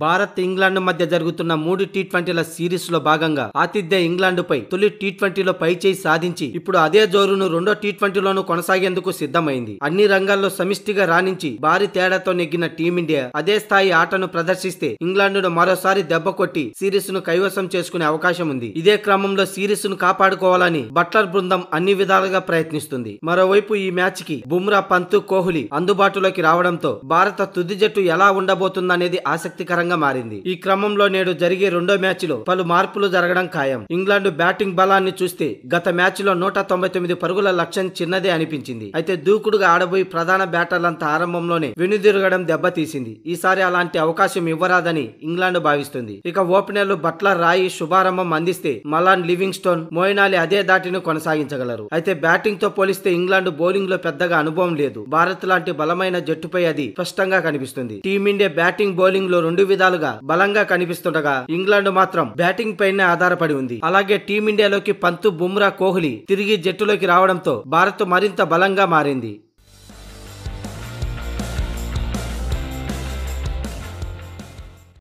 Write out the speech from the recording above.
Bharat England మధ్య జరుగుతున్న మూడు టీ ట్వంటీల సిరీస్ లో భాగంగా ఆతిథ్య ఇంగ్లాండ్ పై తొలి టీ ట్వంటీలో పై చేయి సాధించి ఇప్పుడు అదే జోరును రెండో టీ ట్వంటీలోనూ కొనసాగేందుకు సిద్ధమైంది అన్ని రంగాల్లో సమిష్టిగా రాణించి భారీ తేడాతో నెగ్గిన టీమిండియా అదే స్థాయి ఆటను ప్రదర్శిస్తే ఇంగ్లాండ్ను మరోసారి దెబ్బ కొట్టి సిరీస్ ను కైవసం చేసుకునే అవకాశం ఉంది ఇదే క్రమంలో సిరీస్ ను కాపాడుకోవాలని బట్లర్ బృందం అన్ని విధాలుగా ప్రయత్నిస్తుంది మరోవైపు ఈ మ్యాచ్ కి బుమ్రా పంత్ కోహ్లీ అందుబాటులోకి రావడంతో భారత తుది జట్టు ఎలా ఉండబోతుందనేది ఆసక్తికర ఆసక్తికరంగా మారింది ఈ క్రమంలో నేడు జరిగే రెండో మ్యాచ్ లో పలు మార్పులు జరగడం ఖాయం ఇంగ్లాండ్ బ్యాటింగ్ బలాన్ని చూస్తే గత మ్యాచ్ లో నూట తొంభై తొమ్మిది పరుగుల లక్ష్యం చిన్నదే అనిపించింది అయితే దూకుడుగా ఆడబోయి ప్రధాన బ్యాటర్లంతా ఆరంభంలోనే వెనుదిరగడం దెబ్బతీసింది ఈసారి అలాంటి అవకాశం ఇవ్వరాదని ఇంగ్లాండ్ భావిస్తుంది ఇక ఓపెనర్లు బట్ల రాయి శుభారంభం అందిస్తే మలాన్ లివింగ్ స్టోన్ మోయినాలి అదే దాటిని కొనసాగించగలరు అయితే బ్యాటింగ్ తో పోలిస్తే ఇంగ్లాండ్ బౌలింగ్ లో పెద్దగా అనుభవం లేదు భారత్ లాంటి బలమైన జట్టుపై అది స్పష్టంగా కనిపిస్తుంది టీమిండియా బ్యాటింగ్ బౌలింగ్ లో రెండు విధాలుగా బలంగా కనిపిస్తుండగా ఇంగ్లాండ్ మాత్రం బ్యాటింగ్ పైన ఆధారపడి ఉంది అలాగే టీమిండియాలోకి పంతు బుమ్రా కోహ్లీ తిరిగి జట్టులోకి రావడంతో భారత్ మరింత బలంగా మారింది